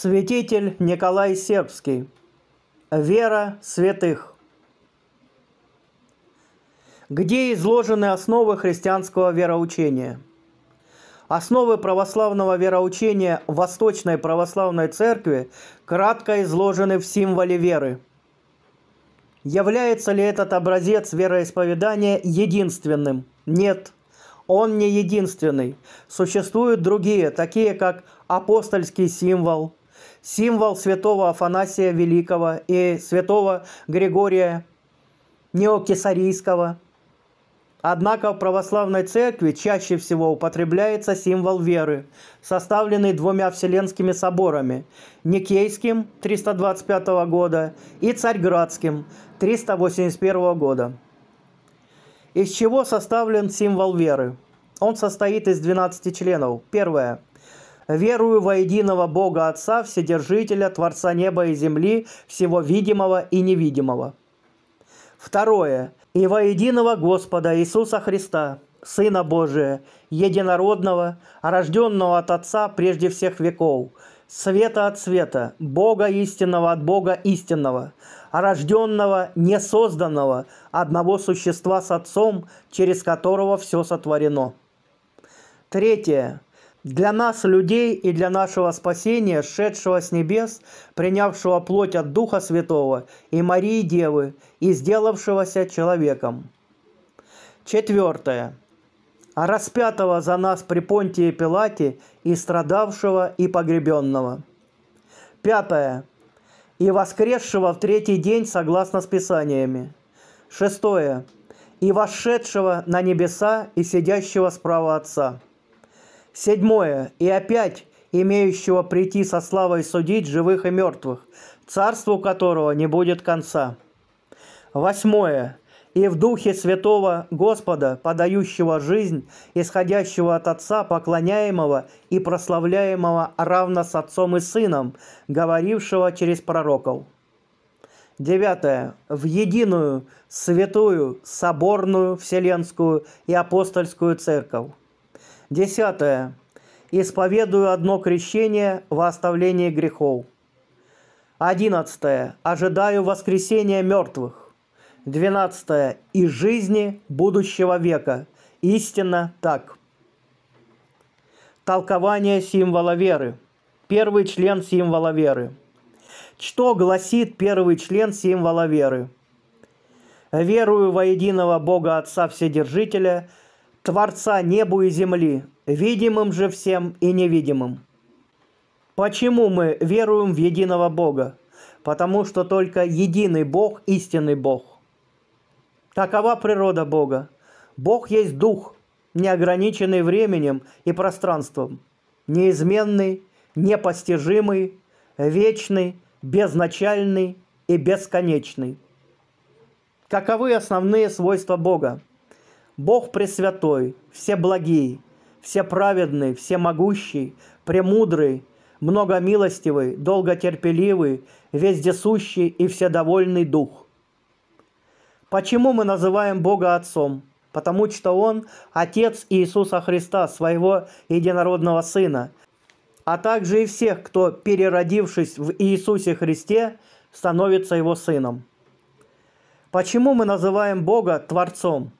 Святитель Николай Сербский. Вера святых. Где изложены основы христианского вероучения? Основы православного вероучения Восточной Православной Церкви кратко изложены в символе веры. Является ли этот образец вероисповедания единственным? Нет – он не единственный. Существуют другие, такие как апостольский символ, символ святого Афанасия Великого и святого Григория Неокесарийского. Однако в православной церкви чаще всего употребляется символ веры, составленный двумя вселенскими соборами – Никейским 325 года и Царьградским 381 года. Из чего составлен символ веры? Он состоит из 12 членов. Первое – верую во единого Бога Отца, Вседержителя, Творца неба и земли, всего видимого и невидимого. Второе. И во единого Господа Иисуса Христа, Сына Божия, единородного, рожденного от Отца прежде всех веков, света от света, Бога истинного от Бога истинного, рожденного, не созданного, одного существа с Отцом, через которого все сотворено. Третье для нас, людей, и для нашего спасения, шедшего с небес, принявшего плоть от Духа Святого и Марии Девы, и сделавшегося человеком. Четвертое. а Распятого за нас при Понтии Пилате и страдавшего и погребенного. Пятое. И воскресшего в третий день согласно с Писаниями. Шестое. И вошедшего на небеса и сидящего справа Отца. Седьмое. И опять имеющего прийти со славой судить живых и мертвых, царству которого не будет конца. Восьмое. И в Духе Святого Господа, подающего жизнь, исходящего от Отца, поклоняемого и прославляемого равно с Отцом и Сыном, говорившего через пророков. Девятое. В единую, святую, соборную, вселенскую и апостольскую церковь. Десятое. Исповедую одно крещение во оставление грехов. Одиннадцатое. Ожидаю воскресения мертвых. Двенадцатое. И жизни будущего века. Истинно так. Толкование символа веры. Первый член символа веры. Что гласит первый член символа веры? «Верую во единого Бога Отца Вседержителя – Творца небу и земли, видимым же всем и невидимым. Почему мы веруем в единого Бога? Потому что только единый Бог – истинный Бог. Такова природа Бога. Бог есть Дух, неограниченный временем и пространством, неизменный, непостижимый, вечный, безначальный и бесконечный. Каковы основные свойства Бога? Бог Пресвятой, все благий, все праведный, все могущий, премудрый, многомилостивый, долготерпеливый, вездесущий и вседовольный Дух. Почему мы называем Бога Отцом? Потому что Он – Отец Иисуса Христа, Своего Единородного Сына, а также и всех, кто, переродившись в Иисусе Христе, становится Его Сыном. Почему мы называем Бога Творцом?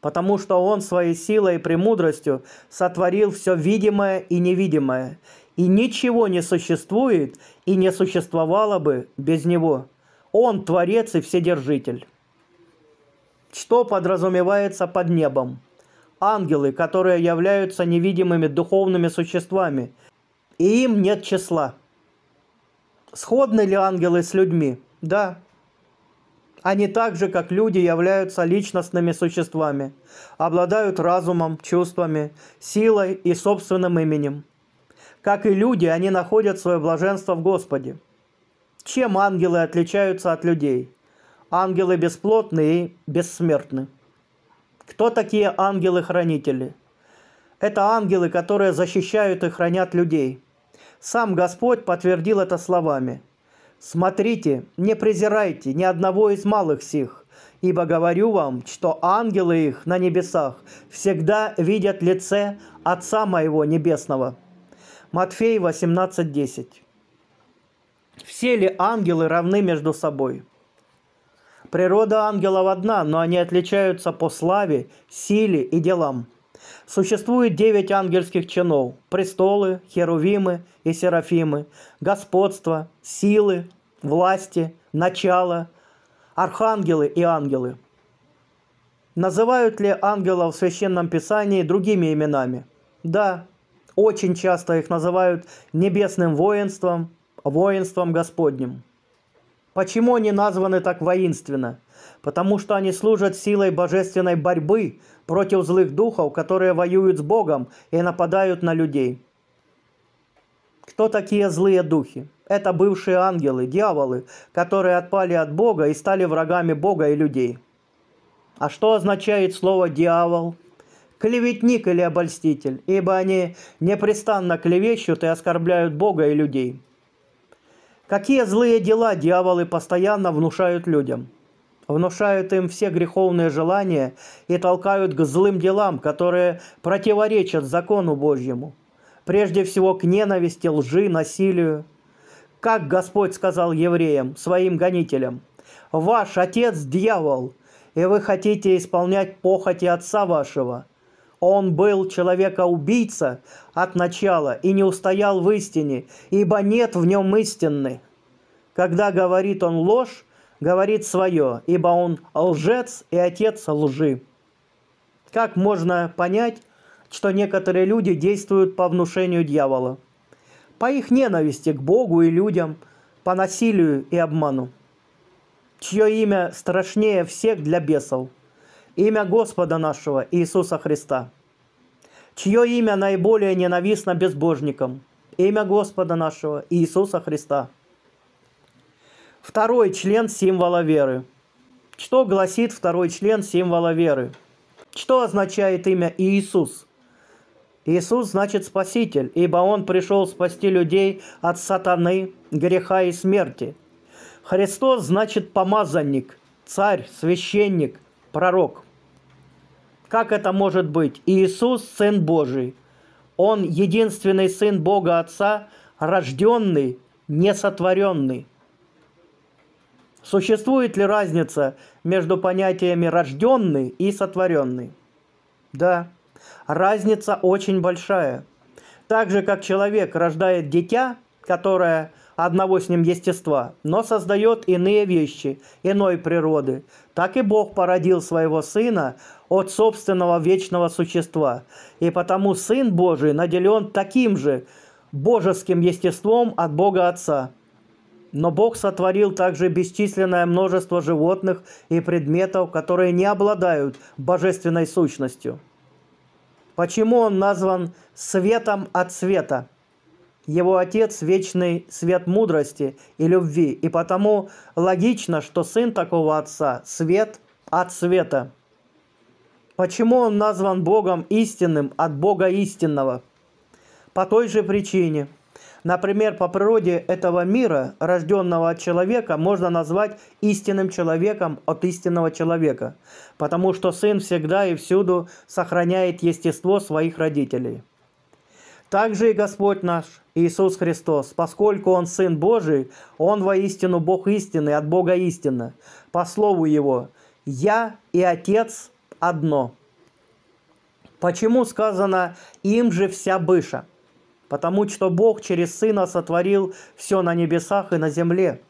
потому что Он своей силой и премудростью сотворил все видимое и невидимое, и ничего не существует и не существовало бы без Него. Он Творец и Вседержитель. Что подразумевается под небом? Ангелы, которые являются невидимыми духовными существами, и им нет числа. Сходны ли ангелы с людьми? Да, они так же, как люди, являются личностными существами, обладают разумом, чувствами, силой и собственным именем. Как и люди, они находят свое блаженство в Господе. Чем ангелы отличаются от людей? Ангелы бесплотны и бессмертны. Кто такие ангелы-хранители? Это ангелы, которые защищают и хранят людей. Сам Господь подтвердил это словами – Смотрите, не презирайте ни одного из малых сих, ибо говорю вам, что ангелы их на небесах всегда видят лице Отца моего Небесного». Матфей 18:10. Все ли ангелы равны между собой? Природа ангелов одна, но они отличаются по славе, силе и делам – Существует девять ангельских чинов – престолы, херувимы и серафимы, господство, силы, власти, начало, архангелы и ангелы. Называют ли ангелов в Священном Писании другими именами? Да, очень часто их называют небесным воинством, воинством Господним. Почему они названы так воинственно? Потому что они служат силой божественной борьбы против злых духов, которые воюют с Богом и нападают на людей. Кто такие злые духи? Это бывшие ангелы, дьяволы, которые отпали от Бога и стали врагами Бога и людей. А что означает слово «дьявол»? Клеветник или обольститель, ибо они непрестанно клевещут и оскорбляют Бога и людей. Какие злые дела дьяволы постоянно внушают людям – внушают им все греховные желания и толкают к злым делам, которые противоречат закону Божьему, прежде всего к ненависти, лжи, насилию. Как Господь сказал евреям, своим гонителям, «Ваш отец – дьявол, и вы хотите исполнять похоти отца вашего». Он был человека-убийца от начала и не устоял в истине, ибо нет в нем истины. Когда говорит он ложь, говорит свое, ибо он лжец и отец лжи. Как можно понять, что некоторые люди действуют по внушению дьявола? По их ненависти к Богу и людям, по насилию и обману. Чье имя страшнее всех для бесов? Имя Господа нашего Иисуса Христа. Чье имя наиболее ненавистно безбожникам? Имя Господа нашего Иисуса Христа. Второй член символа веры. Что гласит второй член символа веры? Что означает имя Иисус? Иисус значит Спаситель, ибо Он пришел спасти людей от сатаны, греха и смерти. Христос значит помазанник, царь, священник, пророк. Как это может быть? Иисус – Сын Божий. Он – единственный Сын Бога Отца, рожденный, несотворенный. Существует ли разница между понятиями рожденный и сотворенный? Да, разница очень большая. Так же, как человек рождает дитя, которое одного с ним естества, но создает иные вещи, иной природы. Так и Бог породил своего Сына от собственного вечного существа. И потому Сын Божий наделен таким же божеским естеством от Бога Отца – но Бог сотворил также бесчисленное множество животных и предметов, которые не обладают божественной сущностью. Почему он назван «светом от света»? Его отец – вечный свет мудрости и любви, и потому логично, что сын такого отца – свет от света. Почему он назван Богом истинным от Бога истинного? По той же причине – Например, по природе этого мира, рожденного от человека, можно назвать истинным человеком от истинного человека, потому что сын всегда и всюду сохраняет естество своих родителей. Также и Господь наш Иисус Христос, поскольку Он Сын Божий, Он воистину Бог истины, от Бога истина. По слову Его, «Я и Отец одно». Почему сказано «им же вся быша»? потому что Бог через Сына сотворил все на небесах и на земле.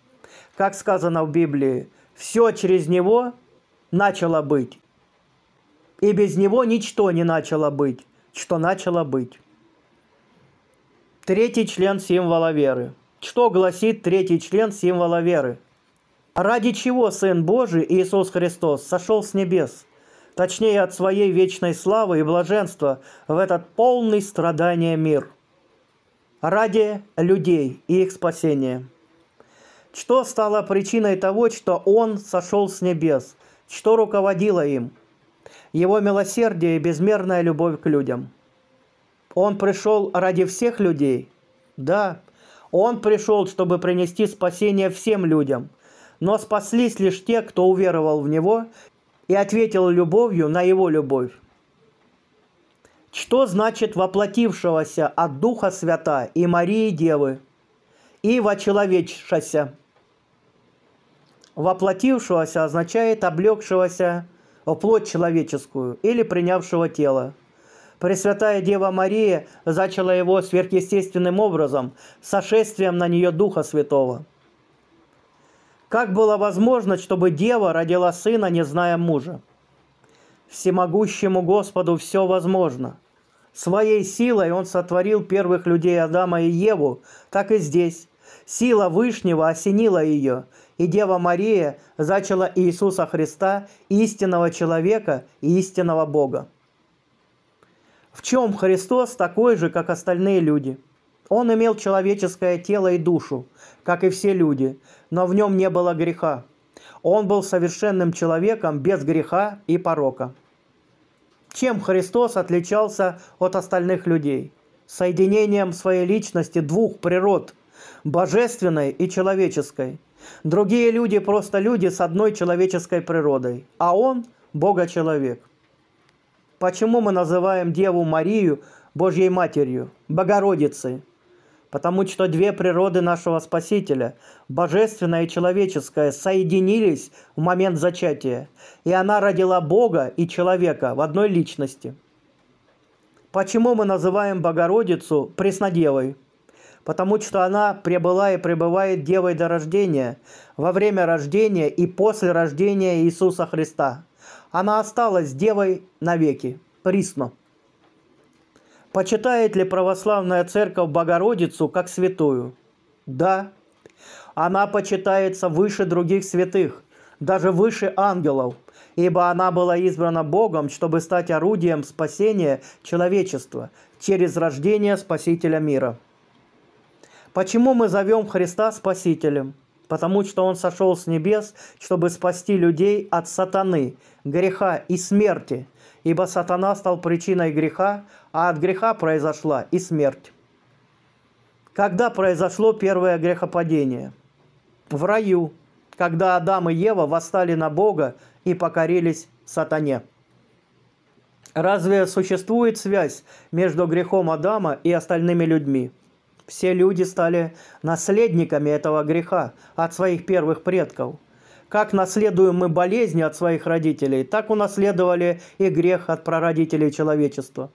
Как сказано в Библии, все через Него начало быть, и без Него ничто не начало быть, что начало быть. Третий член символа веры. Что гласит третий член символа веры? Ради чего Сын Божий Иисус Христос сошел с небес – точнее от своей вечной славы и блаженства в этот полный страдания мир – ради людей и их спасения. Что стало причиной того, что Он сошел с небес? Что руководило им? Его милосердие и безмерная любовь к людям. Он пришел ради всех людей? Да, Он пришел, чтобы принести спасение всем людям. Но спаслись лишь те, кто уверовал в Него и ответил любовью на Его любовь. Что значит воплотившегося от Духа Свята и Марии Девы, и вочеловечшася? Воплотившегося означает облегшегося в плоть человеческую или принявшего тело. Пресвятая Дева Мария зачала его сверхъестественным образом, сошествием на нее Духа Святого. Как было возможно, чтобы Дева родила сына, не зная мужа? всемогущему Господу все возможно. Своей силой Он сотворил первых людей Адама и Еву, так и здесь. Сила Вышнего осенила ее, и Дева Мария зачала Иисуса Христа, истинного человека и истинного Бога. В чем Христос такой же, как остальные люди? Он имел человеческое тело и душу, как и все люди, но в нем не было греха. Он был совершенным человеком без греха и порока. Чем Христос отличался от остальных людей? Соединением своей личности двух природ – божественной и человеческой. Другие люди – просто люди с одной человеческой природой, а он – Бога-человек. Почему мы называем Деву Марию Божьей Матерью, Богородицей? потому что две природы нашего Спасителя, божественная и человеческая, соединились в момент зачатия, и она родила Бога и человека в одной личности. Почему мы называем Богородицу Преснодевой? Потому что она пребыла и пребывает Девой до рождения, во время рождения и после рождения Иисуса Христа. Она осталась Девой навеки, присно. Почитает ли православная церковь Богородицу как святую? Да. Она почитается выше других святых, даже выше ангелов, ибо она была избрана Богом, чтобы стать орудием спасения человечества через рождение Спасителя мира. Почему мы зовем Христа Спасителем? Потому что Он сошел с небес, чтобы спасти людей от сатаны, греха и смерти, ибо сатана стал причиной греха, а от греха произошла и смерть. Когда произошло первое грехопадение? В раю, когда Адам и Ева восстали на Бога и покорились сатане. Разве существует связь между грехом Адама и остальными людьми? Все люди стали наследниками этого греха от своих первых предков – как наследуем мы болезни от своих родителей, так унаследовали и грех от прародителей человечества.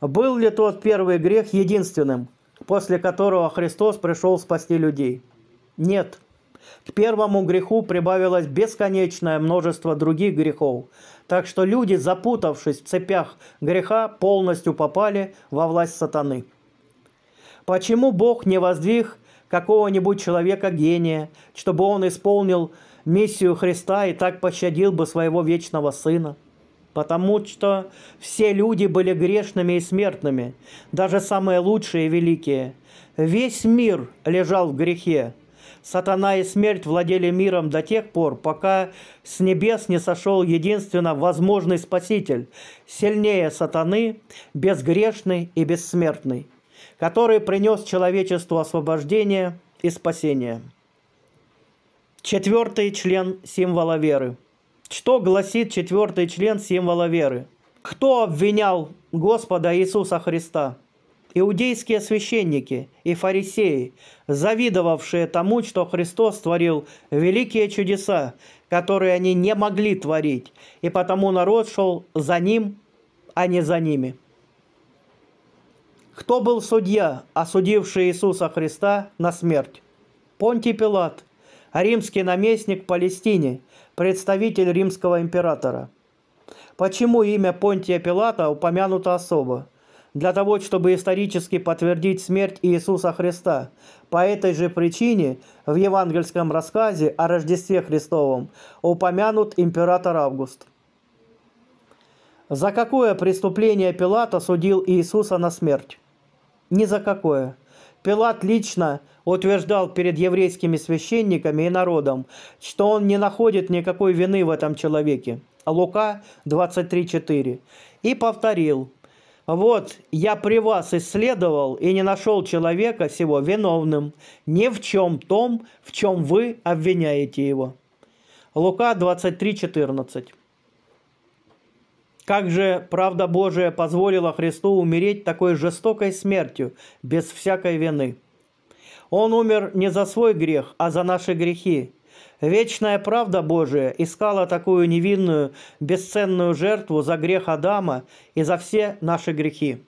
Был ли тот первый грех единственным, после которого Христос пришел спасти людей? Нет. К первому греху прибавилось бесконечное множество других грехов, так что люди, запутавшись в цепях греха, полностью попали во власть сатаны. Почему Бог не воздвиг какого-нибудь человека-гения, чтобы он исполнил миссию Христа и так пощадил бы своего вечного Сына. Потому что все люди были грешными и смертными, даже самые лучшие и великие. Весь мир лежал в грехе. Сатана и смерть владели миром до тех пор, пока с небес не сошел единственно возможный Спаситель, сильнее сатаны, безгрешный и бессмертный который принес человечеству освобождение и спасение. Четвертый член символа веры. Что гласит четвертый член символа веры? Кто обвинял Господа Иисуса Христа? Иудейские священники и фарисеи, завидовавшие тому, что Христос творил великие чудеса, которые они не могли творить, и потому народ шел за ним, а не за ними. Кто был судья, осудивший Иисуса Христа на смерть? Понтий Пилат, римский наместник Палестине, представитель римского императора. Почему имя Понтия Пилата упомянуто особо? Для того, чтобы исторически подтвердить смерть Иисуса Христа. По этой же причине в евангельском рассказе о Рождестве Христовом упомянут император Август. За какое преступление Пилата судил Иисуса на смерть? Ни за какое. Пилат лично утверждал перед еврейскими священниками и народом, что он не находит никакой вины в этом человеке. Лука 23.4. И повторил, вот я при вас исследовал и не нашел человека сего виновным ни в чем том, в чем вы обвиняете его. Лука 23.14. Как же правда Божия позволила Христу умереть такой жестокой смертью, без всякой вины? Он умер не за свой грех, а за наши грехи. Вечная правда Божия искала такую невинную, бесценную жертву за грех Адама и за все наши грехи.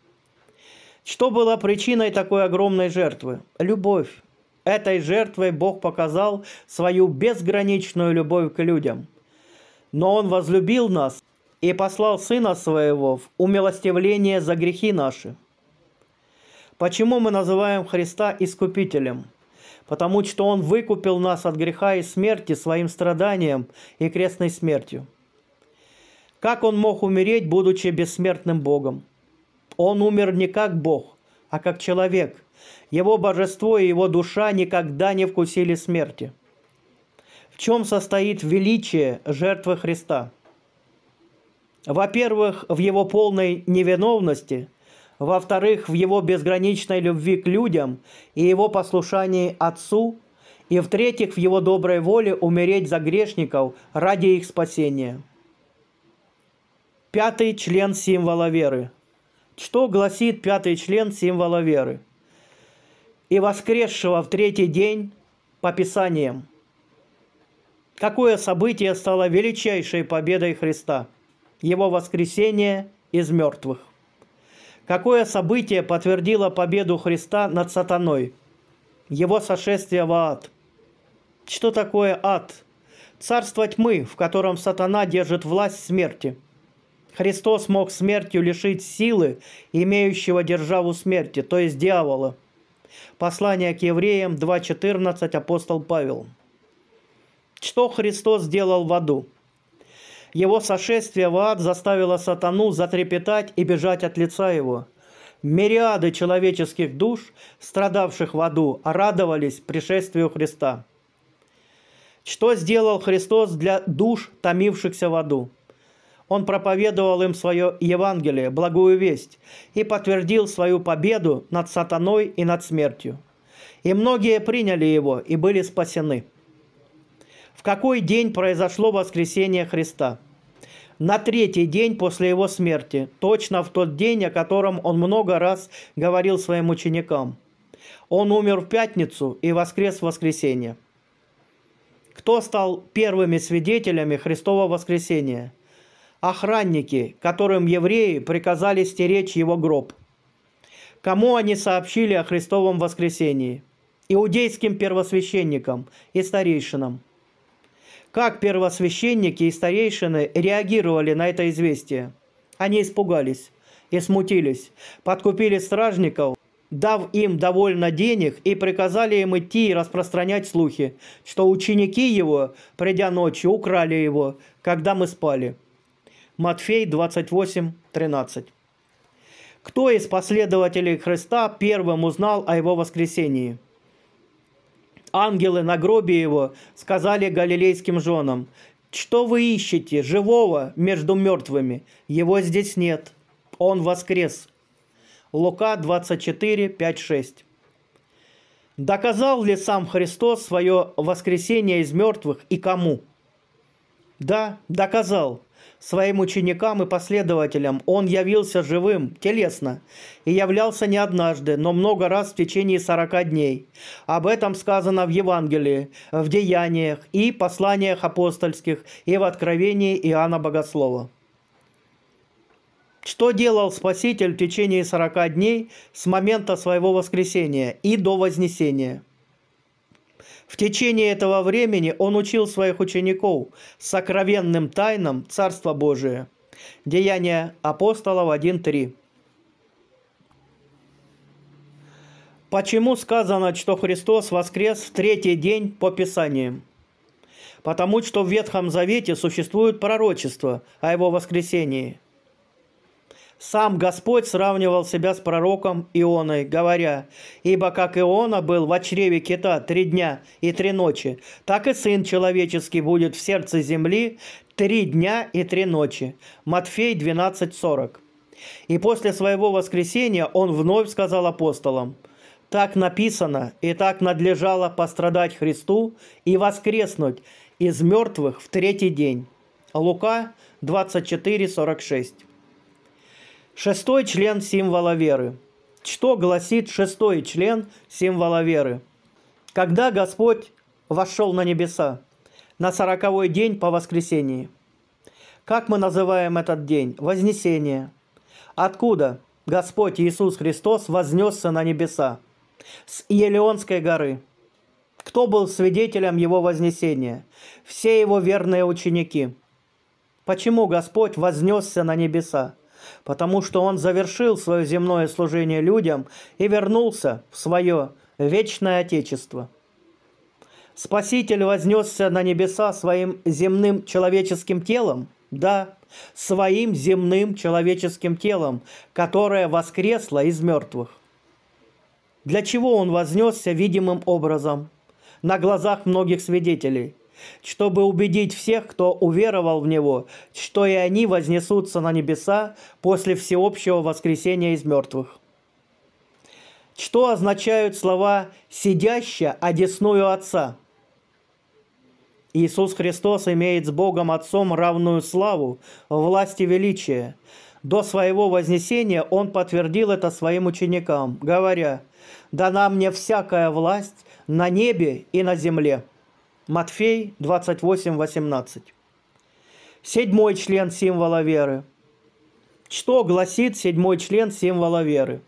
Что было причиной такой огромной жертвы? Любовь. Этой жертвой Бог показал свою безграничную любовь к людям. Но Он возлюбил нас и послал Сына Своего в умилостивление за грехи наши. Почему мы называем Христа Искупителем? Потому что Он выкупил нас от греха и смерти своим страданием и крестной смертью. Как Он мог умереть, будучи бессмертным Богом? Он умер не как Бог, а как человек. Его божество и его душа никогда не вкусили смерти. В чем состоит величие жертвы Христа – во-первых, в его полной невиновности, во-вторых, в его безграничной любви к людям и его послушании Отцу, и в-третьих, в его доброй воле умереть за грешников ради их спасения. Пятый член символа веры. Что гласит пятый член символа веры? И воскресшего в третий день по Писаниям. Какое событие стало величайшей победой Христа – его воскресение из мертвых. Какое событие подтвердило победу Христа над сатаной? Его сошествие в ад. Что такое ад? Царство тьмы, в котором сатана держит власть смерти. Христос мог смертью лишить силы, имеющего державу смерти, то есть дьявола. Послание к евреям 2.14 апостол Павел. Что Христос сделал в аду? Его сошествие в ад заставило сатану затрепетать и бежать от лица его. Мириады человеческих душ, страдавших в аду, радовались пришествию Христа. Что сделал Христос для душ, томившихся в аду? Он проповедовал им свое Евангелие, благую весть, и подтвердил свою победу над сатаной и над смертью. И многие приняли его и были спасены какой день произошло воскресение Христа? На третий день после его смерти, точно в тот день, о котором он много раз говорил своим ученикам. Он умер в пятницу и воскрес в воскресенье. Кто стал первыми свидетелями христового воскресения? Охранники, которым евреи приказали стеречь его гроб. Кому они сообщили о Христовом воскресении? Иудейским первосвященникам и старейшинам – как первосвященники и старейшины реагировали на это известие? Они испугались и смутились, подкупили стражников, дав им довольно денег и приказали им идти и распространять слухи, что ученики его, придя ночью, украли его, когда мы спали. Матфей 28, 13. Кто из последователей Христа первым узнал о его воскресении? ангелы на гробе его сказали галилейским женам, «Что вы ищете, живого между мертвыми? Его здесь нет. Он воскрес». Лука 24, 5, 6. Доказал ли сам Христос свое воскресение из мертвых и кому? Да, доказал – своим ученикам и последователям, он явился живым, телесно, и являлся не однажды, но много раз в течение сорока дней. Об этом сказано в Евангелии, в Деяниях и посланиях апостольских, и в Откровении Иоанна Богослова. Что делал Спаситель в течение сорока дней с момента своего воскресения и до Вознесения – в течение этого времени он учил своих учеников сокровенным тайнам Царства Божия. Деяния апостолов 1.3. Почему сказано, что Христос воскрес в третий день по Писаниям? Потому что в Ветхом Завете существует пророчество о Его воскресении – сам Господь сравнивал себя с пророком Ионой, говоря, «Ибо как Иона был в очреве кита три дня и три ночи, так и Сын Человеческий будет в сердце земли три дня и три ночи». Матфей 12:40. И после своего воскресения он вновь сказал апостолам, «Так написано, и так надлежало пострадать Христу и воскреснуть из мертвых в третий день». Лука 24:46. Шестой член символа веры. Что гласит шестой член символа веры? Когда Господь вошел на небеса на сороковой день по воскресении. Как мы называем этот день? Вознесение. Откуда Господь Иисус Христос вознесся на небеса? С Елеонской горы. Кто был свидетелем Его вознесения? Все Его верные ученики. Почему Господь вознесся на небеса? потому что он завершил свое земное служение людям и вернулся в свое вечное Отечество. Спаситель вознесся на небеса своим земным человеческим телом, да, своим земным человеческим телом, которое воскресло из мертвых. Для чего он вознесся видимым образом, на глазах многих свидетелей – чтобы убедить всех, кто уверовал в Него, что и они вознесутся на небеса после всеобщего воскресения из мертвых. Что означают слова «сидящая одесную Отца»? Иисус Христос имеет с Богом Отцом равную славу, власть и величие. До своего вознесения Он подтвердил это своим ученикам, говоря, «Дана мне всякая власть на небе и на земле». Матфей 28:18. Седьмой член символа веры. Что гласит седьмой член символа веры?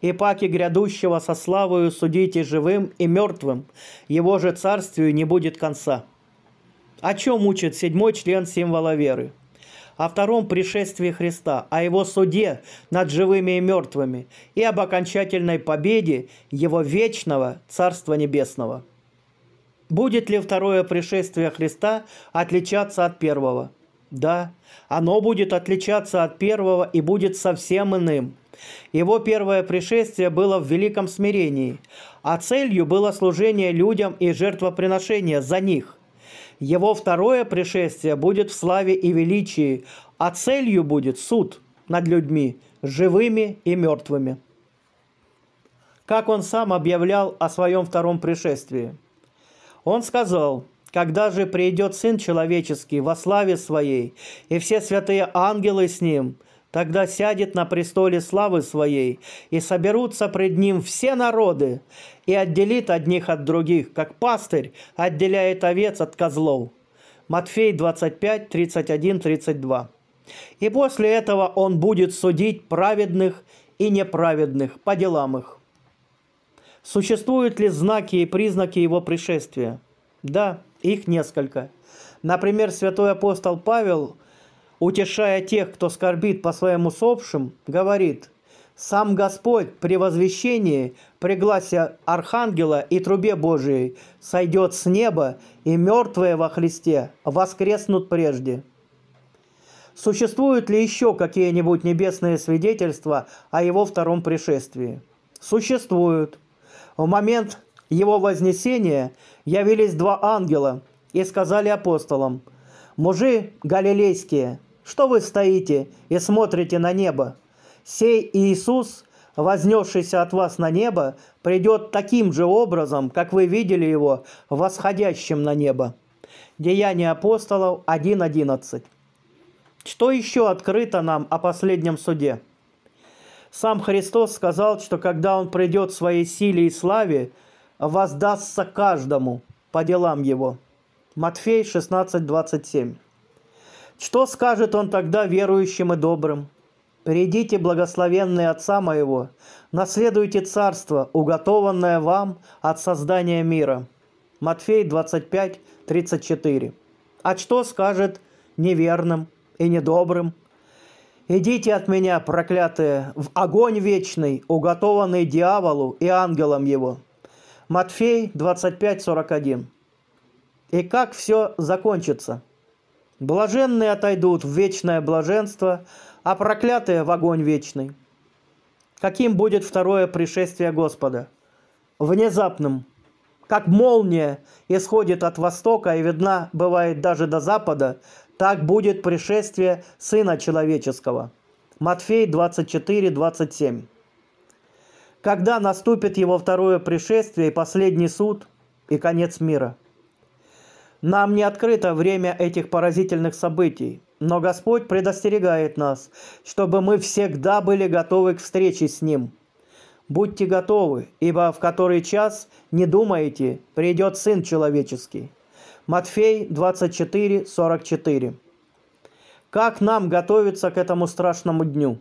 «И паки грядущего со славою судите живым и мертвым, его же царствию не будет конца». О чем учит седьмой член символа веры? О втором пришествии Христа, о его суде над живыми и мертвыми и об окончательной победе его вечного Царства Небесного – Будет ли второе пришествие Христа отличаться от первого? Да, оно будет отличаться от первого и будет совсем иным. Его первое пришествие было в великом смирении, а целью было служение людям и жертвоприношение за них. Его второе пришествие будет в славе и величии, а целью будет суд над людьми, живыми и мертвыми. Как он сам объявлял о своем втором пришествии – он сказал, «Когда же придет Сын Человеческий во славе Своей, и все святые ангелы с Ним, Тогда сядет на престоле славы своей, и соберутся пред ним все народы, и отделит одних от других, как пастырь отделяет овец от козлов». Матфей 25, 31, 32. «И после этого он будет судить праведных и неправедных по делам их». Существуют ли знаки и признаки его пришествия? Да, их несколько. Например, святой апостол Павел, утешая тех, кто скорбит по своим усопшим, говорит, «Сам Господь при возвещении, при гласе Архангела и трубе Божией сойдет с неба, и мертвые во Христе воскреснут прежде». Существуют ли еще какие-нибудь небесные свидетельства о его втором пришествии? Существуют – в момент его вознесения явились два ангела и сказали апостолам, «Мужи галилейские, что вы стоите и смотрите на небо? Сей Иисус, вознесшийся от вас на небо, придет таким же образом, как вы видели его, восходящим на небо». Деяния апостолов 1.11. Что еще открыто нам о последнем суде? Сам Христос сказал, что когда Он придет в своей силе и славе, воздастся каждому по делам его. Матфей 16, 27. Что скажет он тогда верующим и добрым? «Придите, благословенные Отца Моего, наследуйте Царство, уготованное вам от создания мира». Матфей 25, 34. А что скажет неверным и недобрым – «Идите от меня, проклятые, в огонь вечный, уготованный дьяволу и ангелам его». Матфей 25:41. И как все закончится? Блаженные отойдут в вечное блаженство, а проклятые в огонь вечный. Каким будет второе пришествие Господа? Внезапным. Как молния исходит от востока и видна бывает даже до запада, так будет пришествие Сына Человеческого. Матфей 24, 27. Когда наступит его второе пришествие и последний суд и конец мира? Нам не открыто время этих поразительных событий, но Господь предостерегает нас, чтобы мы всегда были готовы к встрече с Ним. Будьте готовы, ибо в который час, не думаете, придет Сын Человеческий. Матфей 24, 44. Как нам готовиться к этому страшному дню?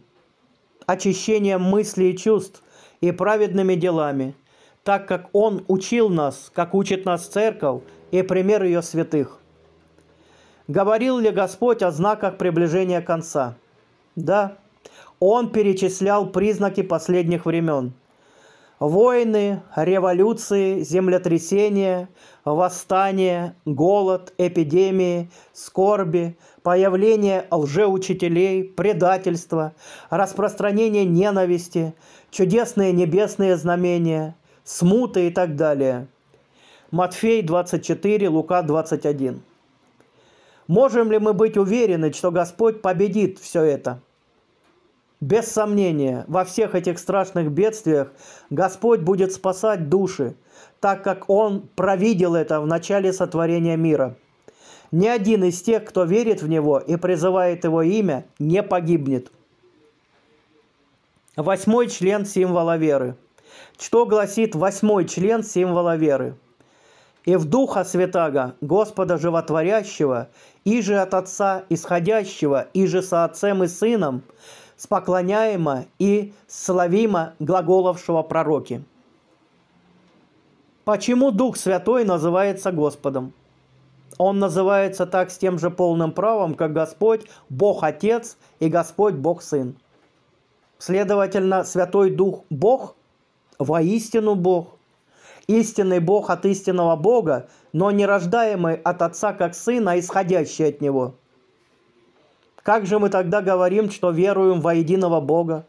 Очищением мыслей и чувств и праведными делами, так как Он учил нас, как учит нас Церковь и пример ее святых. Говорил ли Господь о знаках приближения конца? Да, Он перечислял признаки последних времен – Войны, революции, землетрясения, восстания, голод, эпидемии, скорби, появление лжеучителей, предательство, распространение ненависти, чудесные небесные знамения, смуты и так далее. Матфей 24, Лука 21. Можем ли мы быть уверены, что Господь победит все это? Без сомнения, во всех этих страшных бедствиях Господь будет спасать души, так как Он провидел это в начале сотворения мира. Ни один из тех, кто верит в Него и призывает Его имя, не погибнет. Восьмой член символа веры. Что гласит восьмой член символа веры? «И в Духа Святаго, Господа Животворящего, и же от Отца Исходящего, и же со Отцем и Сыном, с поклоняемо и славимо глаголовшего пророки. Почему Дух Святой называется Господом? Он называется так с тем же полным правом, как Господь Бог Отец и Господь Бог Сын. Следовательно, Святой Дух Бог, воистину Бог, истинный Бог от истинного Бога, но не рождаемый от Отца как Сына, исходящий от Него – как же мы тогда говорим, что веруем во единого Бога?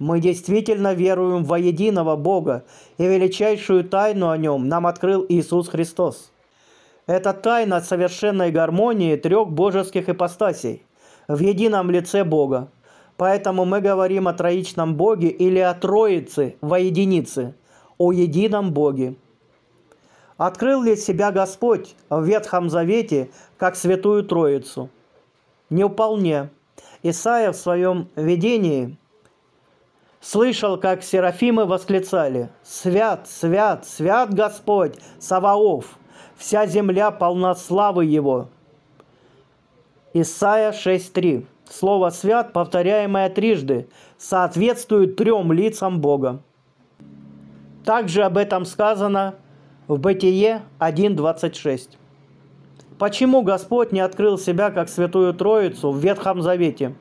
Мы действительно веруем во единого Бога, и величайшую тайну о нем нам открыл Иисус Христос. Это тайна совершенной гармонии трех божеских ипостасей в едином лице Бога. Поэтому мы говорим о троичном Боге или о Троице во единице, о едином Боге. Открыл ли себя Господь в Ветхом Завете как Святую Троицу – не вполне. Исаия в своем видении слышал, как серафимы восклицали «Свят, свят, свят Господь, Саваоф! Вся земля полна славы Его!» Исаия 6.3. Слово «свят», повторяемое трижды, соответствует трем лицам Бога. Также об этом сказано в Бытие 1.26. Почему Господь не открыл себя как Святую Троицу в Ветхом Завете?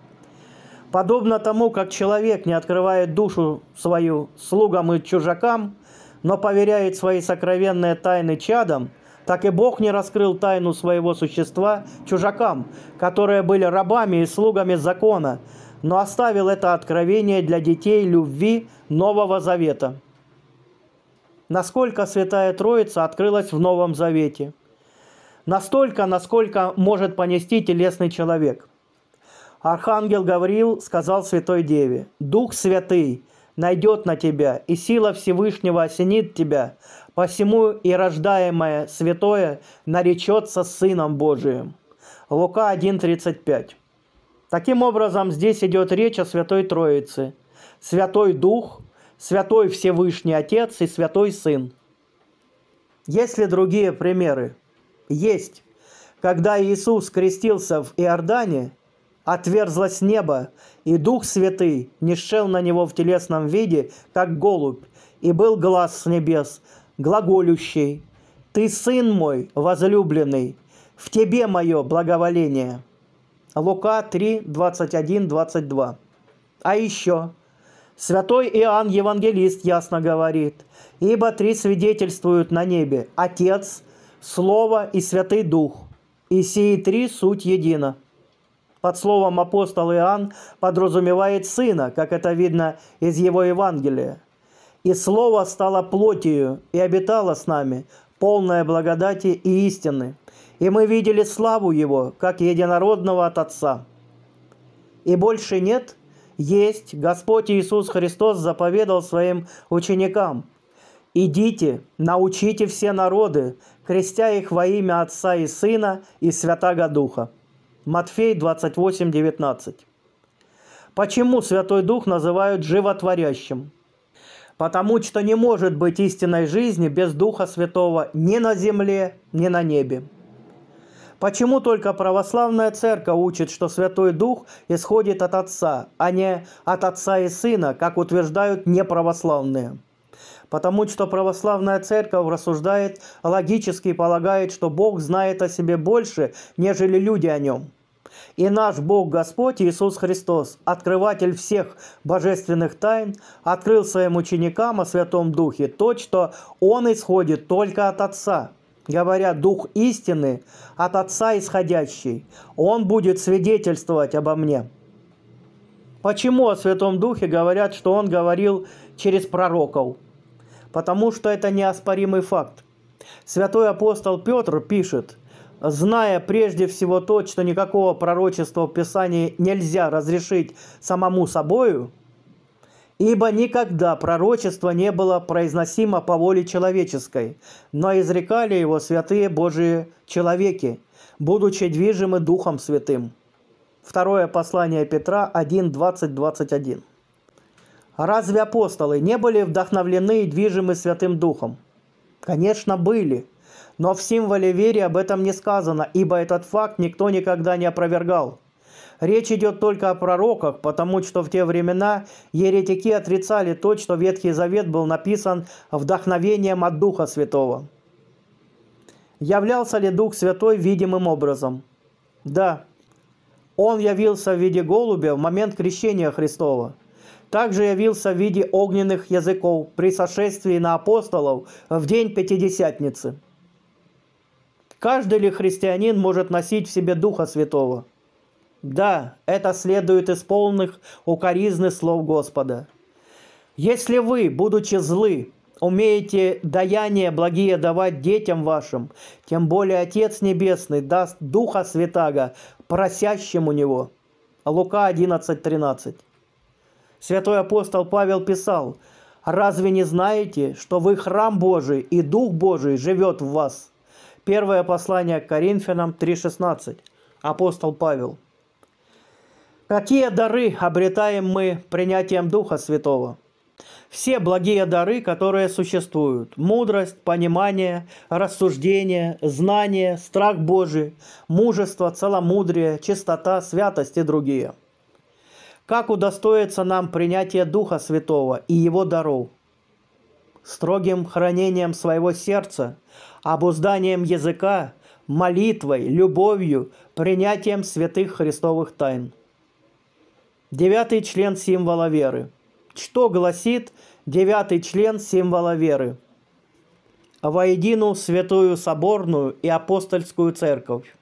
Подобно тому, как человек не открывает душу свою слугам и чужакам, но поверяет свои сокровенные тайны чадам, так и Бог не раскрыл тайну своего существа чужакам, которые были рабами и слугами закона, но оставил это откровение для детей любви Нового Завета. Насколько Святая Троица открылась в Новом Завете – настолько, насколько может понести телесный человек. Архангел Гавриил сказал Святой Деве, «Дух Святый найдет на тебя, и сила Всевышнего осенит тебя, посему и рождаемое святое наречется Сыном Божиим». Лука 1.35. Таким образом, здесь идет речь о Святой Троице. Святой Дух, Святой Всевышний Отец и Святой Сын. Есть ли другие примеры? есть. Когда Иисус крестился в Иордане, отверзлось небо, и Дух Святый не шел на него в телесном виде, как голубь, и был глаз с небес, глаголющий, «Ты сын мой, возлюбленный, в тебе мое благоволение». Лука 3, 21, 22. А еще Святой Иоанн Евангелист ясно говорит, «Ибо три свидетельствуют на небе – Отец – Слово и Святый Дух. И сии три суть едина. Под словом апостол Иоанн подразумевает Сына, как это видно из его Евангелия. «И Слово стало плотью и обитало с нами, полное благодати и истины. И мы видели славу Его, как единородного от Отца. И больше нет, есть Господь Иисус Христос заповедал своим ученикам. «Идите, научите все народы, крестя их во имя Отца и Сына и Святаго Духа. Матфей 28:19. Почему Святой Дух называют животворящим? Потому что не может быть истинной жизни без Духа Святого ни на земле, ни на небе. Почему только православная церковь учит, что Святой Дух исходит от Отца, а не от Отца и Сына, как утверждают неправославные? потому что православная церковь рассуждает логически и полагает, что Бог знает о себе больше, нежели люди о нем. И наш Бог Господь Иисус Христос, открыватель всех божественных тайн, открыл своим ученикам о Святом Духе то, что Он исходит только от Отца, говоря «Дух истины, от Отца исходящий, Он будет свидетельствовать обо мне». Почему о Святом Духе говорят, что Он говорил через пророков? потому что это неоспоримый факт. Святой апостол Петр пишет, зная прежде всего то, что никакого пророчества в Писании нельзя разрешить самому собою, ибо никогда пророчество не было произносимо по воле человеческой, но изрекали его святые Божие человеки, будучи движимы Духом Святым. Второе послание Петра 1, 20, 21. Разве апостолы не были вдохновлены и движимы Святым Духом? Конечно, были. Но в символе вере об этом не сказано, ибо этот факт никто никогда не опровергал. Речь идет только о пророках, потому что в те времена еретики отрицали то, что Ветхий Завет был написан вдохновением от Духа Святого. Являлся ли Дух Святой видимым образом? Да. Он явился в виде голубя в момент крещения Христова – также явился в виде огненных языков при сошествии на апостолов в день Пятидесятницы. Каждый ли христианин может носить в себе Духа Святого? Да, это следует из полных укоризны слов Господа. Если вы, будучи злы, умеете даяние благие давать детям вашим, тем более Отец Небесный даст Духа Святаго просящим у Него. Лука 11.13 Святой апостол Павел писал, «Разве не знаете, что вы храм Божий и Дух Божий живет в вас?» Первое послание к Коринфянам 3.16. Апостол Павел. Какие дары обретаем мы принятием Духа Святого? Все благие дары, которые существуют – мудрость, понимание, рассуждение, знание, страх Божий, мужество, целомудрие, чистота, святость и другие – как удостоится нам принятие Духа Святого и Его даров, строгим хранением своего сердца, обузданием языка, молитвой, любовью, принятием святых Христовых тайн. Девятый член символа веры. Что гласит девятый член символа веры? Воедину святую соборную и апостольскую церковь.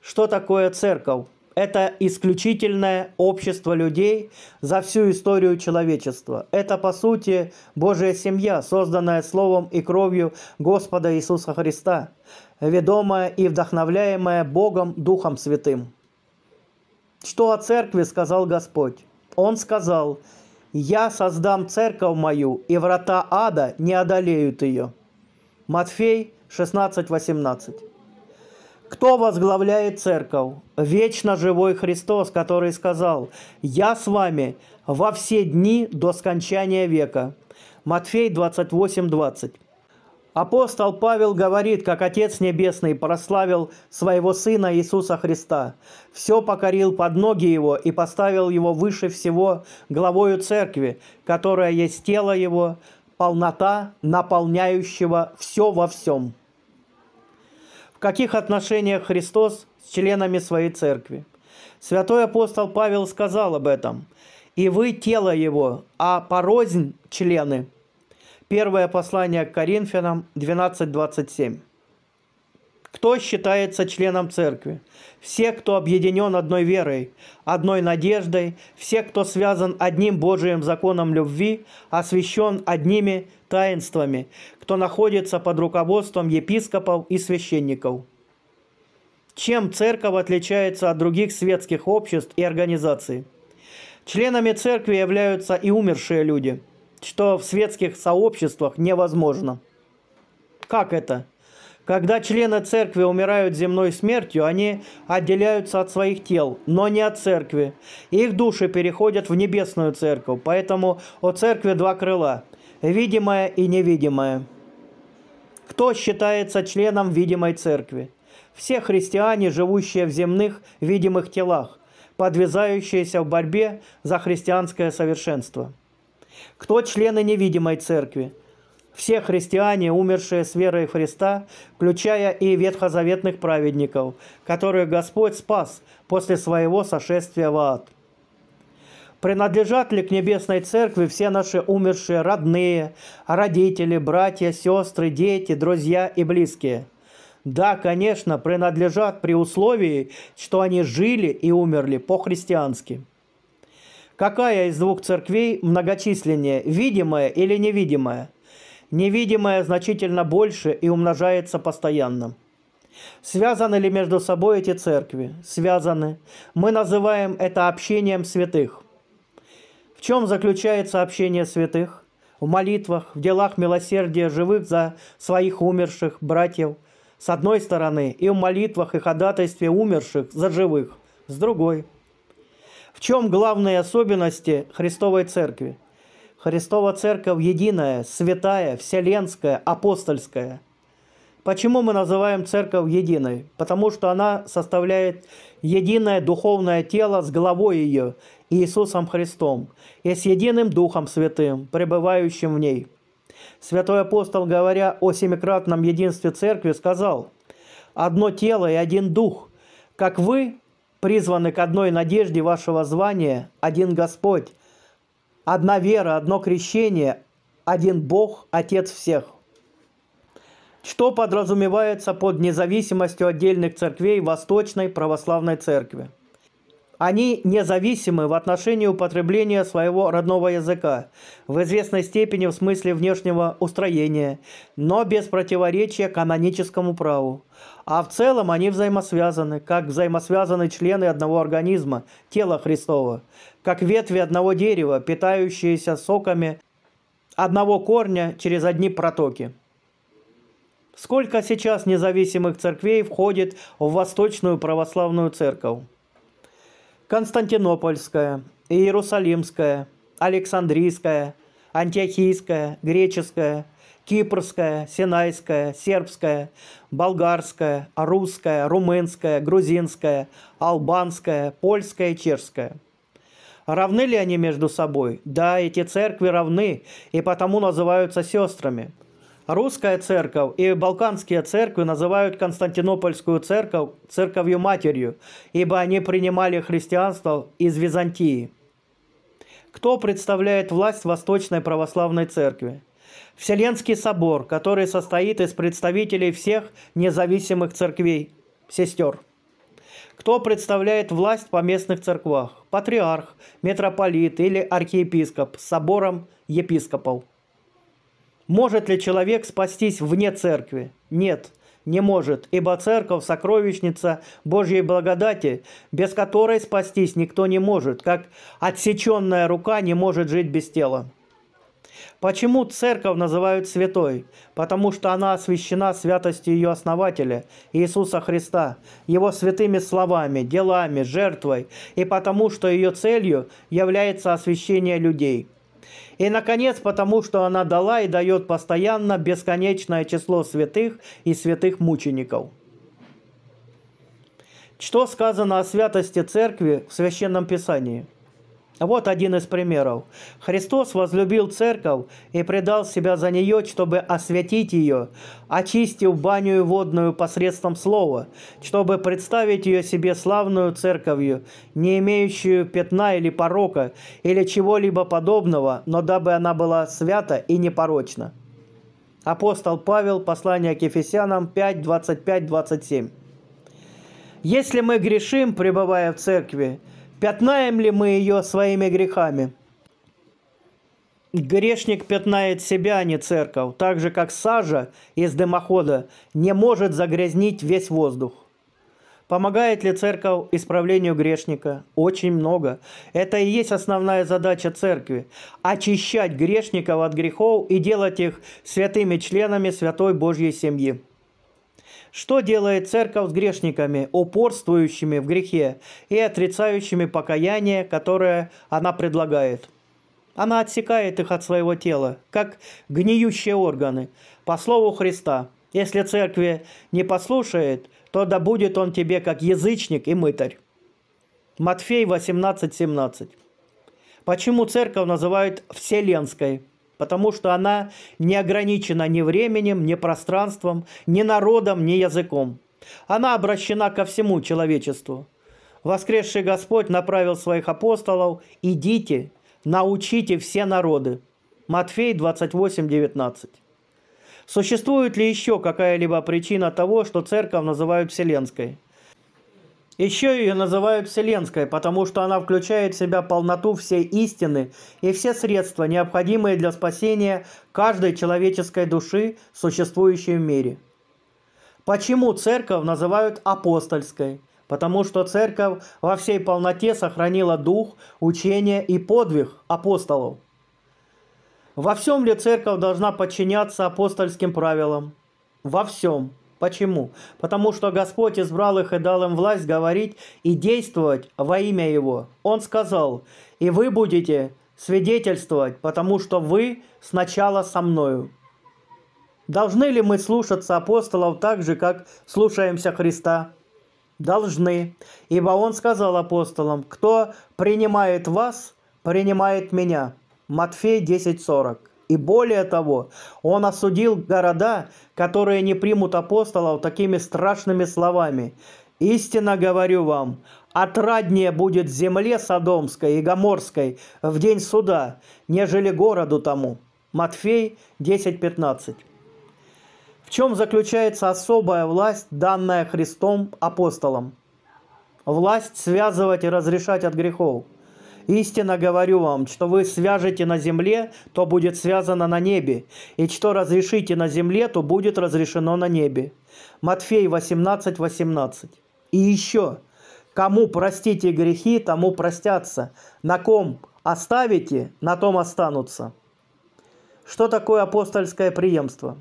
Что такое церковь? Это исключительное общество людей за всю историю человечества. Это, по сути, Божья семья, созданная Словом и кровью Господа Иисуса Христа, ведомая и вдохновляемая Богом Духом Святым. Что о церкви сказал Господь? Он сказал, «Я создам церковь мою, и врата ада не одолеют ее». Матфей 16, 18. Кто возглавляет церковь? Вечно живой Христос, который сказал, «Я с вами во все дни до скончания века». Матфей 28, 20. Апостол Павел говорит, как Отец Небесный прославил своего Сына Иисуса Христа, все покорил под ноги Его и поставил Его выше всего главою Церкви, которая есть тело Его, полнота наполняющего все во всем каких отношениях Христос с членами своей церкви. Святой апостол Павел сказал об этом. «И вы тело его, а порознь члены». Первое послание к Коринфянам 12.27. Кто считается членом церкви? Все, кто объединен одной верой, одной надеждой, все, кто связан одним Божиим законом любви, освящен одними таинствами, кто находится под руководством епископов и священников. Чем церковь отличается от других светских обществ и организаций? Членами церкви являются и умершие люди, что в светских сообществах невозможно. Как это? – когда члены церкви умирают земной смертью, они отделяются от своих тел, но не от церкви. Их души переходят в небесную церковь, поэтому у церкви два крыла – видимое и невидимое. Кто считается членом видимой церкви? Все христиане, живущие в земных видимых телах, подвязающиеся в борьбе за христианское совершенство. Кто члены невидимой церкви? все христиане, умершие с верой Христа, включая и ветхозаветных праведников, которые Господь спас после своего сошествия в ад. Принадлежат ли к Небесной Церкви все наши умершие родные, родители, братья, сестры, дети, друзья и близкие? Да, конечно, принадлежат при условии, что они жили и умерли по-христиански. Какая из двух церквей многочисленнее, видимая или невидимая – невидимое значительно больше и умножается постоянно. Связаны ли между собой эти церкви? Связаны. Мы называем это общением святых. В чем заключается общение святых? В молитвах, в делах милосердия живых за своих умерших братьев, с одной стороны, и в молитвах и ходатайстве умерших за живых, с другой. В чем главные особенности Христовой Церкви? Христова Церковь единая, святая, вселенская, апостольская. Почему мы называем Церковь единой? Потому что она составляет единое духовное тело с главой ее, Иисусом Христом, и с единым Духом Святым, пребывающим в ней. Святой апостол, говоря о семикратном единстве Церкви, сказал, «Одно тело и один Дух, как вы, призваны к одной надежде вашего звания, один Господь, одна вера, одно крещение, один Бог, Отец всех. Что подразумевается под независимостью отдельных церквей Восточной Православной Церкви? Они независимы в отношении употребления своего родного языка, в известной степени в смысле внешнего устроения, но без противоречия каноническому праву. А в целом они взаимосвязаны, как взаимосвязаны члены одного организма, тела Христова, как ветви одного дерева, питающиеся соками одного корня через одни протоки. Сколько сейчас независимых церквей входит в Восточную Православную Церковь? Константинопольская, Иерусалимская, Александрийская, Антиохийская, Греческая – кипрская, синайская, сербская, болгарская, русская, румынская, грузинская, албанская, польская, и чешская. Равны ли они между собой? Да, эти церкви равны, и потому называются сестрами. Русская церковь и балканские церкви называют Константинопольскую церковь церковью-матерью, ибо они принимали христианство из Византии. Кто представляет власть Восточной Православной Церкви? Вселенский собор, который состоит из представителей всех независимых церквей, сестер. Кто представляет власть по местных церквах? Патриарх, митрополит или архиепископ с собором епископов. Может ли человек спастись вне церкви? Нет, не может, ибо церковь – сокровищница Божьей благодати, без которой спастись никто не может, как отсеченная рука не может жить без тела. Почему церковь называют святой? Потому что она освящена святостью ее основателя, Иисуса Христа, его святыми словами, делами, жертвой, и потому что ее целью является освящение людей. И, наконец, потому что она дала и дает постоянно бесконечное число святых и святых мучеников. Что сказано о святости Церкви в Священном Писании? Вот один из примеров. Христос возлюбил церковь и предал себя за нее, чтобы осветить ее, очистив баню водную посредством слова, чтобы представить ее себе славную церковью, не имеющую пятна или порока, или чего-либо подобного, но дабы она была свята и непорочна. Апостол Павел, послание к Ефесянам 5, 25, 27. «Если мы грешим, пребывая в церкви, Пятнаем ли мы ее своими грехами? Грешник пятнает себя, а не церковь, так же, как сажа из дымохода не может загрязнить весь воздух. Помогает ли церковь исправлению грешника? Очень много. Это и есть основная задача церкви – очищать грешников от грехов и делать их святыми членами святой Божьей семьи. Что делает церковь с грешниками, упорствующими в грехе и отрицающими покаяние, которое она предлагает? Она отсекает их от своего тела, как гниющие органы. По слову Христа, если церкви не послушает, то да будет он тебе как язычник и мытарь. Матфей 18:17. Почему церковь называют Вселенской? потому что она не ограничена ни временем, ни пространством, ни народом, ни языком. Она обращена ко всему человечеству. Воскресший Господь направил своих апостолов «Идите, научите все народы». Матфей 28:19. Существует ли еще какая-либо причина того, что церковь называют Вселенской – еще ее называют вселенской, потому что она включает в себя полноту всей истины и все средства, необходимые для спасения каждой человеческой души, существующей в мире. Почему церковь называют апостольской? Потому что церковь во всей полноте сохранила дух, учение и подвиг апостолов. Во всем ли церковь должна подчиняться апостольским правилам? Во всем – Почему? Потому что Господь избрал их и дал им власть говорить и действовать во имя Его. Он сказал, и вы будете свидетельствовать, потому что вы сначала со мною. Должны ли мы слушаться апостолов так же, как слушаемся Христа? Должны, ибо Он сказал апостолам, кто принимает вас, принимает меня. Матфей 10.40. И более того, он осудил города, которые не примут апостолов такими страшными словами. «Истинно говорю вам, отраднее будет земле Содомской и Гоморской в день суда, нежели городу тому». Матфей 10:15. В чем заключается особая власть, данная Христом апостолам? Власть связывать и разрешать от грехов – Истинно говорю вам, что вы свяжете на земле, то будет связано на небе, и что разрешите на земле, то будет разрешено на небе. Матфей 18:18. 18. И еще, кому простите грехи, тому простятся, на ком оставите, на том останутся. Что такое апостольское преемство?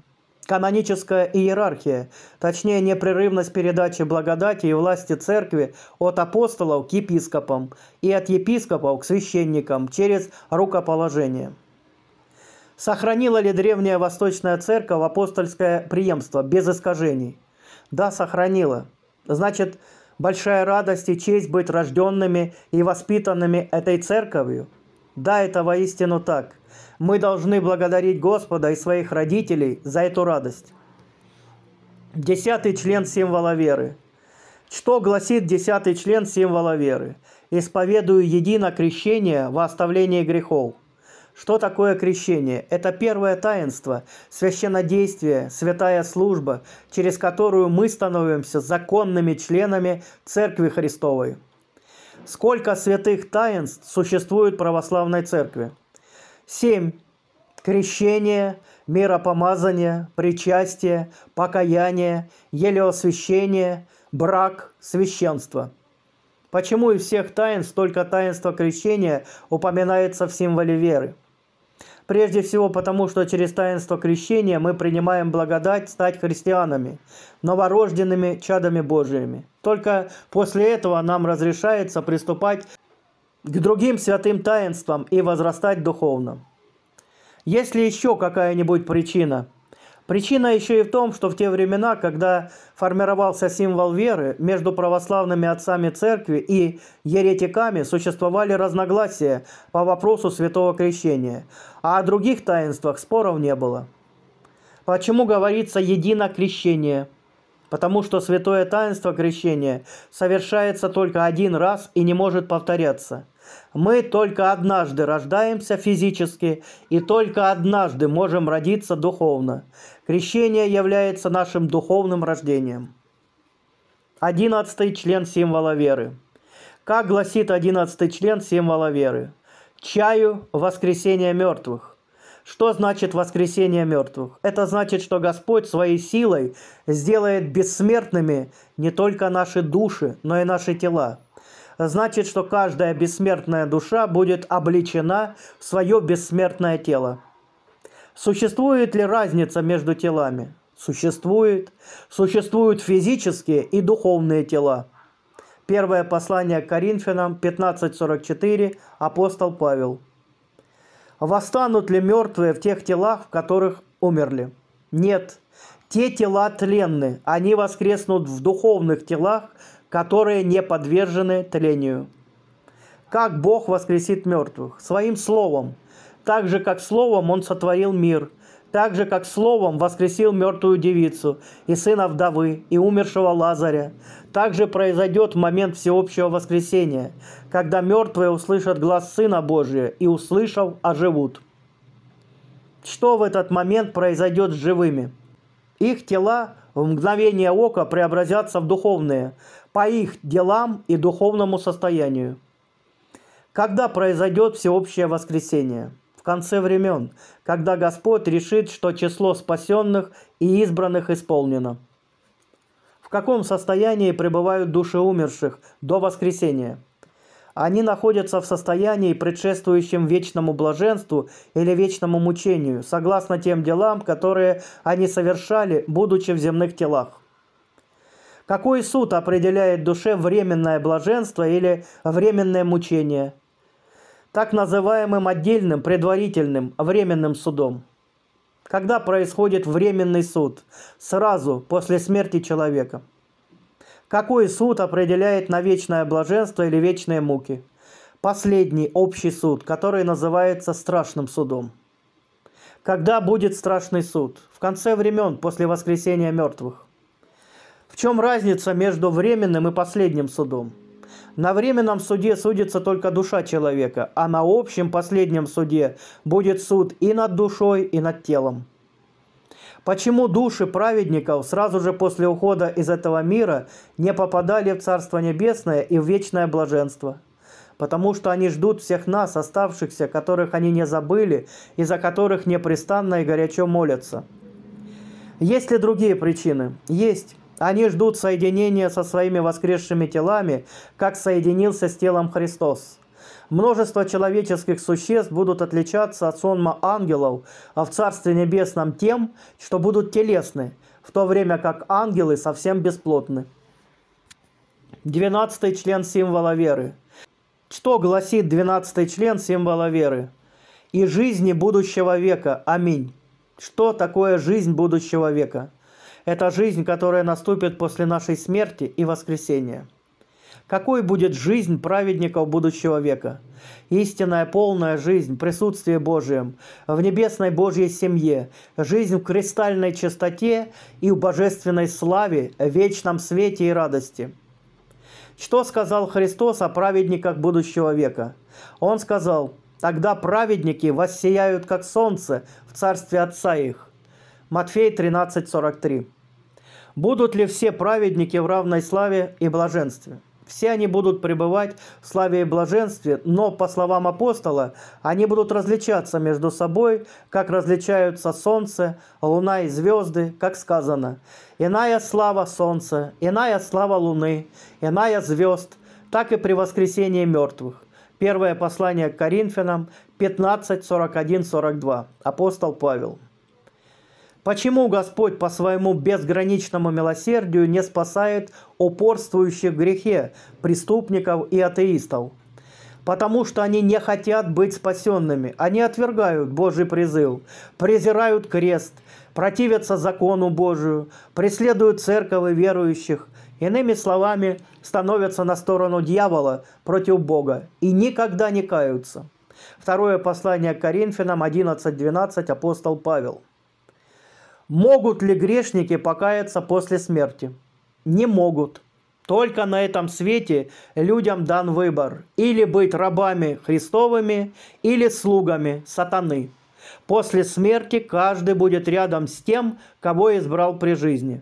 Каноническая иерархия, точнее непрерывность передачи благодати и власти церкви от апостолов к епископам и от епископов к священникам через рукоположение. Сохранила ли древняя Восточная Церковь апостольское преемство без искажений? Да, сохранила. Значит, большая радость и честь быть рожденными и воспитанными этой церковью? Да, это воистину так. Мы должны благодарить Господа и своих родителей за эту радость. Десятый член символа веры. Что гласит десятый член символа веры? «Исповедую едино крещение во оставлении грехов». Что такое крещение? Это первое таинство, священнодействие, святая служба, через которую мы становимся законными членами Церкви Христовой. Сколько святых таинств существует в православной церкви? 7. Крещение, миропомазание, причастие, покаяние, елеосвящение, брак, священство. Почему из всех тайн столько таинства крещения упоминается в символе веры? Прежде всего потому, что через таинство крещения мы принимаем благодать стать христианами, новорожденными чадами Божьими. Только после этого нам разрешается приступать к другим святым таинствам и возрастать духовно. Есть ли еще какая-нибудь причина? Причина еще и в том, что в те времена, когда формировался символ веры, между православными отцами церкви и еретиками существовали разногласия по вопросу святого крещения, а о других таинствах споров не было. Почему говорится «едино крещение»? Потому что святое таинство крещения совершается только один раз и не может повторяться. Мы только однажды рождаемся физически и только однажды можем родиться духовно. Крещение является нашим духовным рождением. Одиннадцатый член символа веры. Как гласит одиннадцатый член символа веры? Чаю воскресения мертвых. Что значит воскресение мертвых? Это значит, что Господь своей силой сделает бессмертными не только наши души, но и наши тела значит, что каждая бессмертная душа будет обличена в свое бессмертное тело. Существует ли разница между телами? Существует. Существуют физические и духовные тела. Первое послание к Коринфянам 15.44, апостол Павел. «Восстанут ли мертвые в тех телах, в которых умерли? Нет. Те тела тленны, они воскреснут в духовных телах, которые не подвержены тлению. Как Бог воскресит мертвых? Своим словом. Так же, как словом Он сотворил мир. Так же, как словом воскресил мертвую девицу и сына вдовы, и умершего Лазаря. Так же произойдет момент всеобщего воскресения, когда мертвые услышат глаз Сына Божия и, услышав, оживут. Что в этот момент произойдет с живыми? Их тела в мгновение ока преобразятся в духовные – по их делам и духовному состоянию. Когда произойдет всеобщее воскресение? В конце времен, когда Господь решит, что число спасенных и избранных исполнено. В каком состоянии пребывают души умерших до воскресения? Они находятся в состоянии, предшествующем вечному блаженству или вечному мучению, согласно тем делам, которые они совершали, будучи в земных телах. Какой суд определяет душе временное блаженство или временное мучение? Так называемым отдельным, предварительным, временным судом. Когда происходит временный суд? Сразу после смерти человека. Какой суд определяет на вечное блаженство или вечные муки? Последний общий суд, который называется страшным судом. Когда будет страшный суд? В конце времен, после воскресения мертвых чем разница между временным и последним судом? На временном суде судится только душа человека, а на общем последнем суде будет суд и над душой, и над телом. Почему души праведников сразу же после ухода из этого мира не попадали в Царство Небесное и в вечное блаженство? Потому что они ждут всех нас, оставшихся, которых они не забыли и за которых непрестанно и горячо молятся. Есть ли другие причины? Есть. Они ждут соединения со своими воскресшими телами, как соединился с телом Христос. Множество человеческих существ будут отличаться от сонма ангелов а в Царстве Небесном тем, что будут телесны, в то время как ангелы совсем бесплотны. Двенадцатый член символа веры. Что гласит двенадцатый член символа веры? «И жизни будущего века. Аминь». Что такое жизнь будущего века? Это жизнь, которая наступит после нашей смерти и воскресения. Какой будет жизнь праведников будущего века? Истинная полная жизнь, присутствие Божием, в небесной Божьей семье, жизнь в кристальной чистоте и в божественной славе, в вечном свете и радости. Что сказал Христос о праведниках будущего века? Он сказал, «Тогда праведники воссияют, как солнце, в царстве Отца их». Матфея 13, 43. Будут ли все праведники в равной славе и блаженстве? Все они будут пребывать в славе и блаженстве, но, по словам апостола, они будут различаться между собой, как различаются солнце, луна и звезды, как сказано. Иная слава солнца, иная слава луны, иная звезд, так и при воскресении мертвых. Первое послание к Коринфянам 15, 41, 42. Апостол Павел. Почему Господь по своему безграничному милосердию не спасает упорствующих в грехе, преступников и атеистов? Потому что они не хотят быть спасенными. Они отвергают Божий призыв, презирают крест, противятся закону Божию, преследуют церковь и верующих. Иными словами, становятся на сторону дьявола против Бога и никогда не каются. Второе послание к Коринфянам 11.12 апостол Павел – Могут ли грешники покаяться после смерти? Не могут. Только на этом свете людям дан выбор или быть рабами Христовыми, или слугами сатаны. После смерти каждый будет рядом с тем, кого избрал при жизни.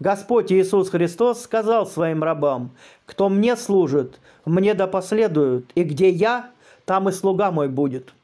Господь Иисус Христос сказал своим рабам, «Кто мне служит, мне да последуют, и где я, там и слуга мой будет».